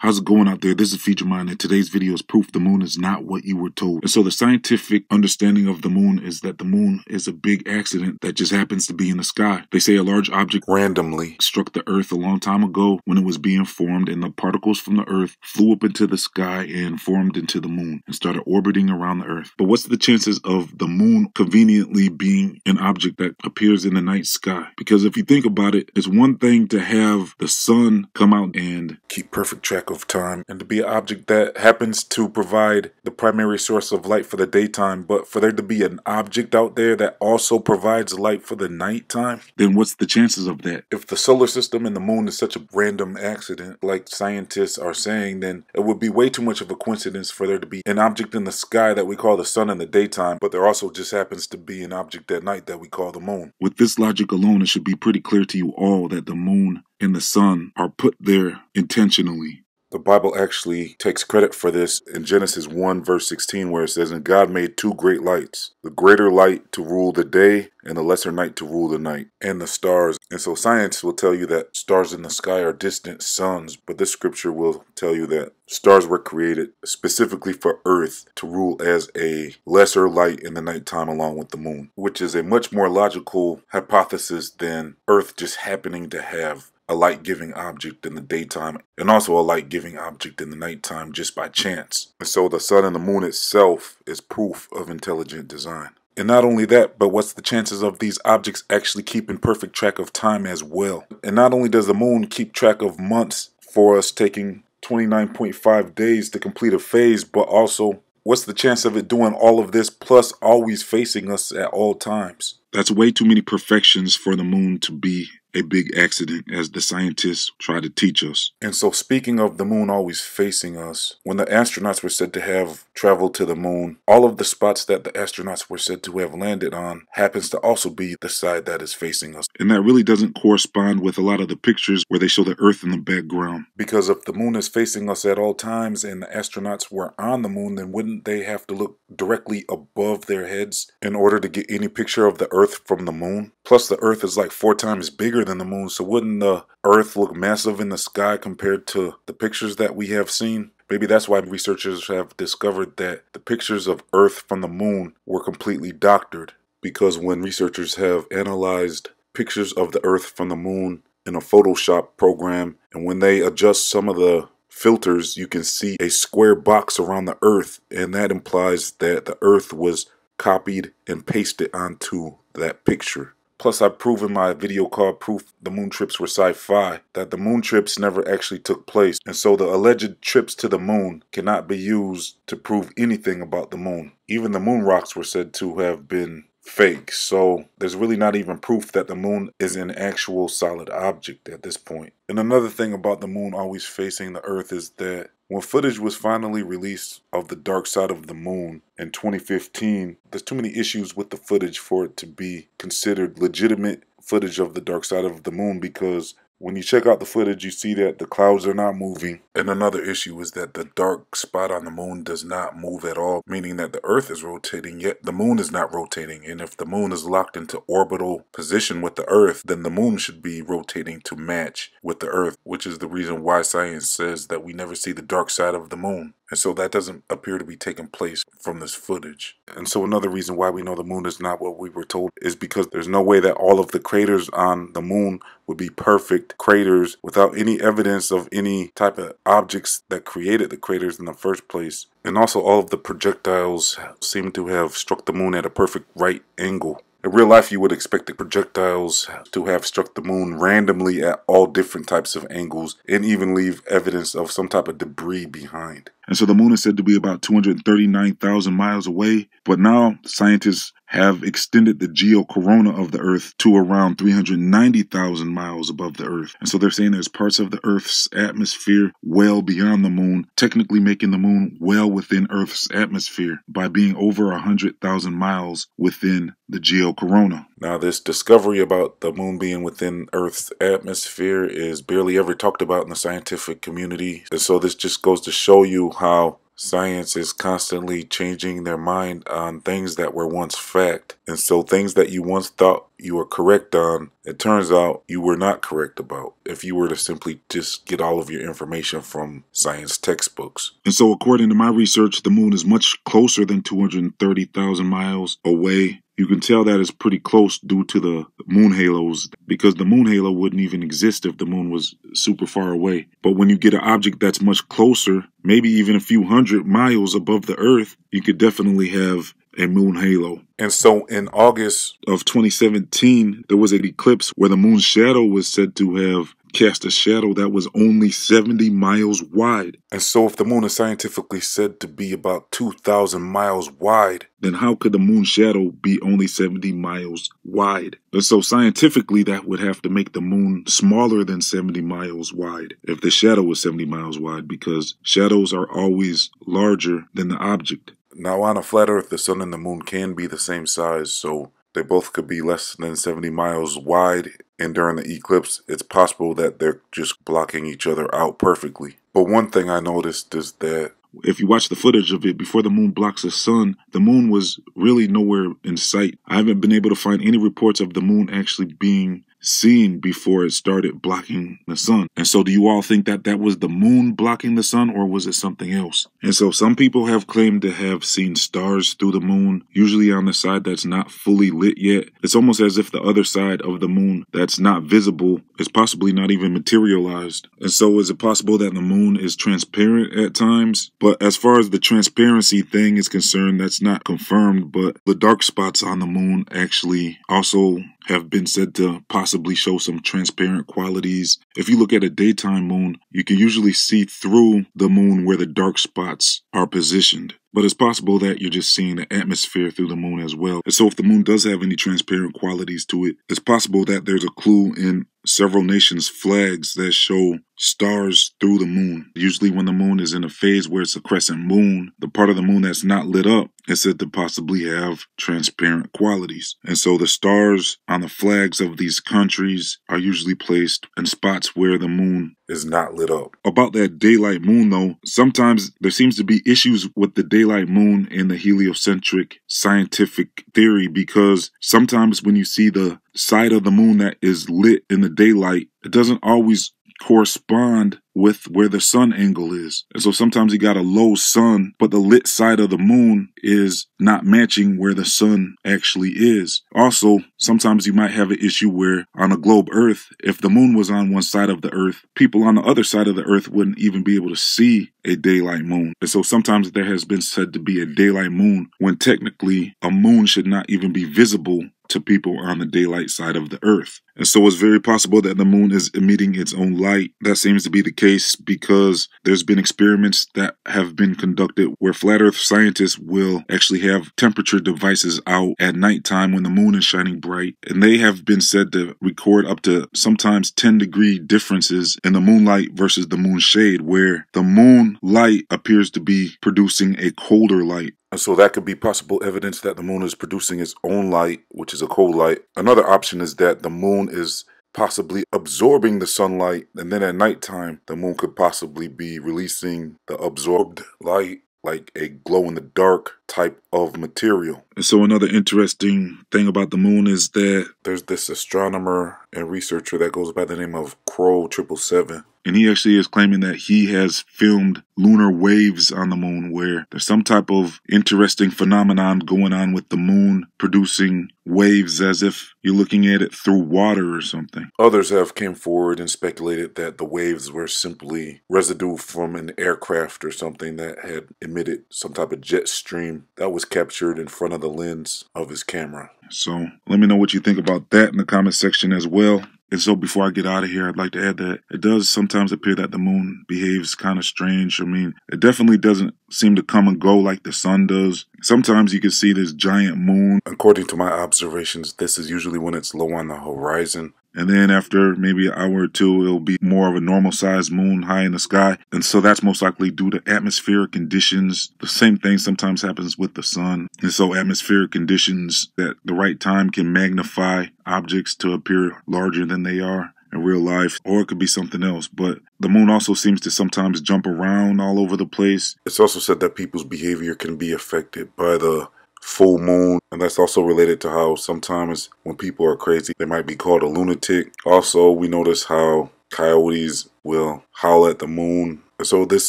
How's it going out there? This is Feature Mind, and today's video is proof the moon is not what you were told. And so, the scientific understanding of the moon is that the moon is a big accident that just happens to be in the sky. They say a large object randomly struck the Earth a long time ago when it was being formed, and the particles from the Earth flew up into the sky and formed into the moon and started orbiting around the Earth. But what's the chances of the moon conveniently being an object that appears in the night sky? Because if you think about it, it's one thing to have the sun come out and keep perfect track of time and to be an object that happens to provide the primary source of light for the daytime, but for there to be an object out there that also provides light for the nighttime, then what's the chances of that? If the solar system and the moon is such a random accident, like scientists are saying, then it would be way too much of a coincidence for there to be an object in the sky that we call the sun in the daytime, but there also just happens to be an object at night that we call the moon. With this logic alone, it should be pretty clear to you all that the moon and the sun are put there intentionally the Bible actually takes credit for this in Genesis 1, verse 16, where it says, And God made two great lights, the greater light to rule the day, and the lesser night to rule the night, and the stars. And so science will tell you that stars in the sky are distant suns, but this scripture will tell you that stars were created specifically for Earth to rule as a lesser light in the nighttime along with the moon, which is a much more logical hypothesis than Earth just happening to have a light giving object in the daytime and also a light giving object in the nighttime just by chance. And so the sun and the moon itself is proof of intelligent design. And not only that, but what's the chances of these objects actually keeping perfect track of time as well? And not only does the moon keep track of months for us taking 29.5 days to complete a phase, but also what's the chance of it doing all of this plus always facing us at all times? That's way too many perfections for the moon to be a big accident, as the scientists try to teach us. And so, speaking of the moon always facing us, when the astronauts were said to have traveled to the moon, all of the spots that the astronauts were said to have landed on happens to also be the side that is facing us. And that really doesn't correspond with a lot of the pictures where they show the Earth in the background. Because if the moon is facing us at all times and the astronauts were on the moon, then wouldn't they have to look directly above their heads in order to get any picture of the Earth from the moon? Plus, the Earth is like four times bigger bigger than the moon, so wouldn't the Earth look massive in the sky compared to the pictures that we have seen? Maybe that's why researchers have discovered that the pictures of Earth from the moon were completely doctored. Because when researchers have analyzed pictures of the Earth from the moon in a Photoshop program, and when they adjust some of the filters, you can see a square box around the Earth, and that implies that the Earth was copied and pasted onto that picture. Plus, I've proven my video called Proof the Moon Trips Were Sci Fi that the moon trips never actually took place, and so the alleged trips to the moon cannot be used to prove anything about the moon. Even the moon rocks were said to have been fake. So there's really not even proof that the moon is an actual solid object at this point. And another thing about the moon always facing the earth is that when footage was finally released of the dark side of the moon in 2015, there's too many issues with the footage for it to be considered legitimate footage of the dark side of the moon because when you check out the footage, you see that the clouds are not moving. And another issue is that the dark spot on the moon does not move at all, meaning that the Earth is rotating, yet the moon is not rotating. And if the moon is locked into orbital position with the Earth, then the moon should be rotating to match with the Earth, which is the reason why science says that we never see the dark side of the moon. And so that doesn't appear to be taking place from this footage. And so another reason why we know the moon is not what we were told is because there's no way that all of the craters on the moon would be perfect craters without any evidence of any type of objects that created the craters in the first place. And also all of the projectiles seem to have struck the moon at a perfect right angle. In real life, you would expect the projectiles to have struck the moon randomly at all different types of angles and even leave evidence of some type of debris behind. And so the moon is said to be about 239,000 miles away, but now scientists have extended the geocorona of the Earth to around 390,000 miles above the Earth. And so they're saying there's parts of the Earth's atmosphere well beyond the moon, technically making the moon well within Earth's atmosphere by being over 100,000 miles within the geocorona. Now, this discovery about the moon being within Earth's atmosphere is barely ever talked about in the scientific community. And so this just goes to show you how Science is constantly changing their mind on things that were once fact. And so things that you once thought you were correct on, it turns out you were not correct about if you were to simply just get all of your information from science textbooks. And so, according to my research, the moon is much closer than 230,000 miles away you can tell that is pretty close due to the moon halos because the moon halo wouldn't even exist if the moon was super far away. But when you get an object that's much closer, maybe even a few hundred miles above the earth, you could definitely have a moon halo. And so in August of 2017, there was an eclipse where the moon's shadow was said to have cast a shadow that was only 70 miles wide. And so, if the moon is scientifically said to be about 2,000 miles wide, then how could the moon's shadow be only 70 miles wide? And so, scientifically, that would have to make the moon smaller than 70 miles wide if the shadow was 70 miles wide, because shadows are always larger than the object. Now, on a flat Earth, the sun and the moon can be the same size, so they both could be less than 70 miles wide and during the eclipse, it's possible that they're just blocking each other out perfectly. But one thing I noticed is that if you watch the footage of it before the moon blocks the sun, the moon was really nowhere in sight. I haven't been able to find any reports of the moon actually being seen before it started blocking the sun. And so do you all think that that was the moon blocking the sun or was it something else? And so some people have claimed to have seen stars through the moon, usually on the side that's not fully lit yet. It's almost as if the other side of the moon that's not visible is possibly not even materialized. And so is it possible that the moon is transparent at times? But as far as the transparency thing is concerned, that's not confirmed, but the dark spots on the moon actually also have been said to possibly show some transparent qualities. If you look at a daytime moon, you can usually see through the moon where the dark spots are positioned. But it's possible that you're just seeing the atmosphere through the moon as well. And so, if the moon does have any transparent qualities to it, it's possible that there's a clue in several nations' flags that show stars through the moon. Usually, when the moon is in a phase where it's a crescent moon, the part of the moon that's not lit up is said to possibly have transparent qualities. And so, the stars on the flags of these countries are usually placed in spots where the moon is not lit up. About that daylight moon, though, sometimes there seems to be issues with the daylight daylight moon and the heliocentric scientific theory because sometimes when you see the side of the moon that is lit in the daylight, it doesn't always correspond with where the sun angle is. And so sometimes you got a low sun, but the lit side of the moon is not matching where the sun actually is. Also, sometimes you might have an issue where on a globe Earth, if the moon was on one side of the Earth, people on the other side of the Earth wouldn't even be able to see a daylight moon. And so sometimes there has been said to be a daylight moon when technically a moon should not even be visible to people on the daylight side of the Earth. And so it's very possible that the moon is emitting its own light. That seems to be the case because there's been experiments that have been conducted where flat Earth scientists will actually have temperature devices out at nighttime when the moon is shining bright. And they have been said to record up to sometimes 10 degree differences in the moonlight versus the moon shade, where the moon light appears to be producing a colder light and so that could be possible evidence that the moon is producing its own light, which is a cold light Another option is that the moon is possibly absorbing the sunlight and then at nighttime the moon could possibly be releasing the absorbed light like a glow in the dark type of material. And so another interesting thing about the moon is that there's this astronomer and researcher that goes by the name of Crow 777 and he actually is claiming that he has filmed lunar waves on the moon where there's some type of interesting phenomenon going on with the moon producing waves as if you're looking at it through water or something. Others have came forward and speculated that the waves were simply residue from an aircraft or something that had emitted some type of jet stream that was captured in front of the lens of his camera. So let me know what you think about that in the comment section as well. And so before I get out of here, I'd like to add that it does sometimes appear that the moon behaves kind of strange. I mean, it definitely doesn't seem to come and go like the sun does. Sometimes you can see this giant moon. According to my observations, this is usually when it's low on the horizon. And then after maybe an hour or two, it'll be more of a normal sized moon high in the sky. And so that's most likely due to atmospheric conditions. The same thing sometimes happens with the sun. And so atmospheric conditions at the right time can magnify objects to appear larger than they are in real life, or it could be something else. But the moon also seems to sometimes jump around all over the place. It's also said that people's behavior can be affected by the full moon and that's also related to how sometimes when people are crazy they might be called a lunatic also we notice how coyotes will howl at the moon so this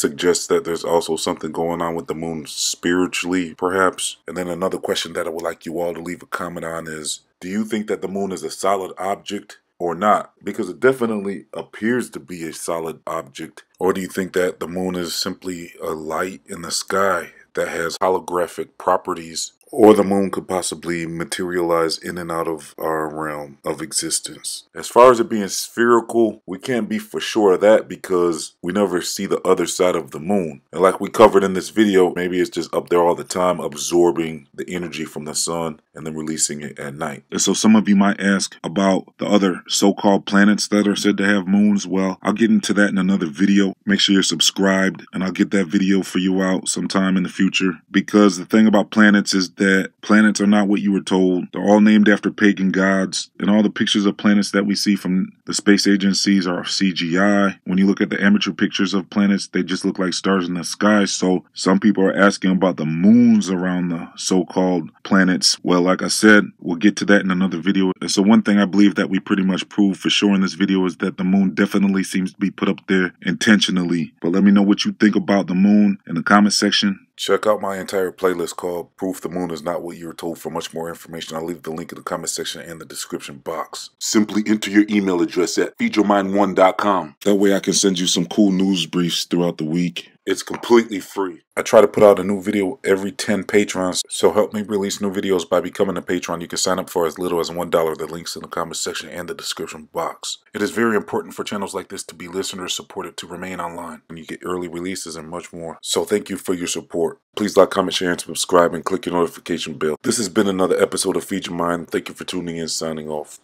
suggests that there's also something going on with the moon spiritually perhaps and then another question that i would like you all to leave a comment on is do you think that the moon is a solid object or not because it definitely appears to be a solid object or do you think that the moon is simply a light in the sky that has holographic properties or the moon could possibly materialize in and out of our realm of existence. As far as it being spherical, we can't be for sure of that because we never see the other side of the moon. And like we covered in this video, maybe it's just up there all the time absorbing the energy from the sun and then releasing it at night. And so some of you might ask about the other so-called planets that are said to have moons. Well, I'll get into that in another video. Make sure you're subscribed and I'll get that video for you out sometime in the future because the thing about planets is that planets are not what you were told. They're all named after pagan gods, and all the pictures of planets that we see from the space agencies are CGI. When you look at the amateur pictures of planets, they just look like stars in the sky. So some people are asking about the moons around the so called planets. Well, like I said, We'll get to that in another video. So one thing I believe that we pretty much proved for sure in this video is that the moon definitely seems to be put up there intentionally. But let me know what you think about the moon in the comment section. Check out my entire playlist called Proof the Moon is Not What You are Told for much more information. I'll leave the link in the comment section and the description box. Simply enter your email address at feedyourmind1.com. That way I can send you some cool news briefs throughout the week. It's completely free. I try to put out a new video every 10 patrons, so help me release new videos by becoming a patron. You can sign up for as little as $1. The link's in the comment section and the description box. It is very important for channels like this to be listener supported to remain online, and you get early releases and much more. So thank you for your support. Please like, comment, share, and subscribe, and click your notification bell. This has been another episode of Feature Mind. Thank you for tuning in, signing off.